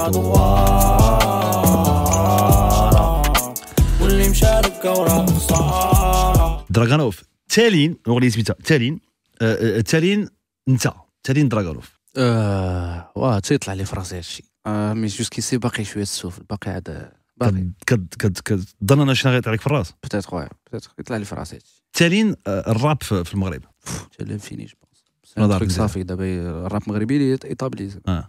واللي مشارك وراه دراغانوف تالين اغنيه سميتها تالين آه, آه، تالين انت تالين دراغانوف اه واه تيطلع لي في راسي هادشي آه مي جوسكيسي باقي شويه السفل باقي عاد باقي كد كد كد ظن انا شنو غيطلع لك في الراس بتات خويا بتات يطلع لي في راسي تالين آه الراب في المغرب تالين فيني جو بونس صافي دابا الراب المغربي اللي ايطابلي اه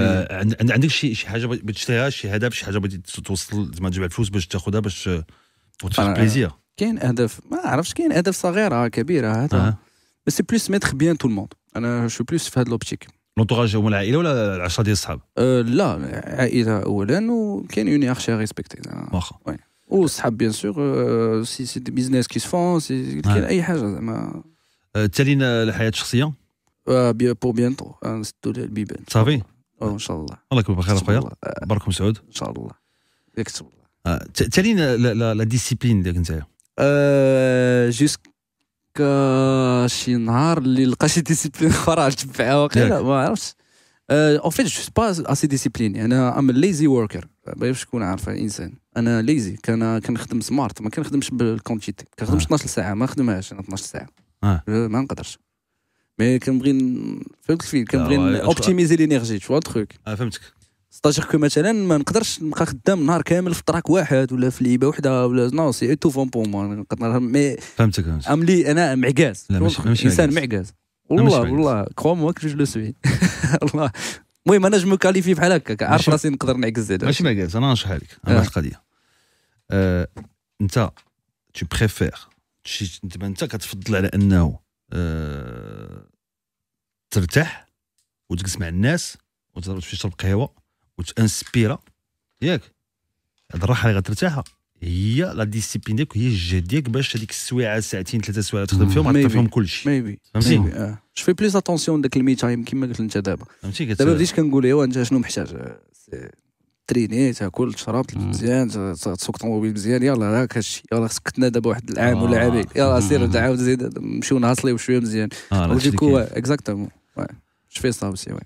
آه، عند عندك شي شي حاجه تشريها شي هدف شي حاجه بغيتي توصل زعما تجمع الفلوس باش تاخذها باش وتفيق بليزير كاين اهداف ما عرفتش كاين اهداف صغيره آه، كبيره آه، هذا بس سي بلوس ميتخ بيان تو الموند انا شو بلوس في هاد لوبتيك لونتوراج هما العائله ولا العشره ديال الصحاب؟ لا عائله اولا وكاين اون اخشي ريسبكتي واخا والصحاب بيان سور سي سي دي بيزنس كي سفون سي كاين اي حاجه زعما تالينا الحياه الشخصيه بور بيانتو نسدو البيبان صافي ان شاء الله الله يكون بخير اخويا آه، بارك سعود ان شاء الله يكتب الله آه، تالينا لا ديسيبلين ديالك نتايا جوسك آه، شي نهار اللي لقى شي ديسيبلين اخرى تبعها واقيلا ما عرفتش اون فيت جو با اسي ديسيبليني انا ام ليزي وركر باش تكون عارف انسان انا ليزي كان كنخدم سمارت ما كنخدمش بالكونتيتي كنخدم 12 ساعه ما نخدمهاش انا 12 ساعه ما نقدرش مي كنبغي فهمت فين كنبغي اوبتيميزي لينيرجي تو تخوك اه فهمتك ستاجير كو مثلا ما نقدرش نبقى خدام نهار كامل في طراك واحد ولا في لعيبه وحده ولا نو سي تو فون بو موا مي فهمتك فهمتك املي انا معكاز انسان معكاز والله والله كرو موا كيفاش لو سوي والله المهم انا جو كاليفي بحال هكاك عارف راسي نقدر نعكز زاد ماشي معكاز انا نشرح لك انا القضيه انت تو بريفير انت كتفضل على انه ترتاح وتجلس مع الناس وتمشي تشرب قهوه وتانسبيرا ياك هاد الراحه اللي غترتاحها هي لا ديسيبلين ديالك هي الجهد ديالك باش هذيك السويعه ساعتين ثلاثه سوايع تخدم فيهم غتعطي فيهم كلشي ميبي فهمتي اه في بليس اتونسيون داك المي تايم كما قلت انت دابا فهمتي دابا بديت كنقول ايوا انت شنو محتاج آه، تريني تاكل تشرب مزيان تسوق طوموبيل مزيان يلا راك هادشي يلا خصك تنا دابا واحد العام ولا آه. عامين يلا سير عاود زيد نمشيو نهصليو شويه مزيان آه، ديكو اكزاكتومون Ouais. Je fais ça aussi, ouais.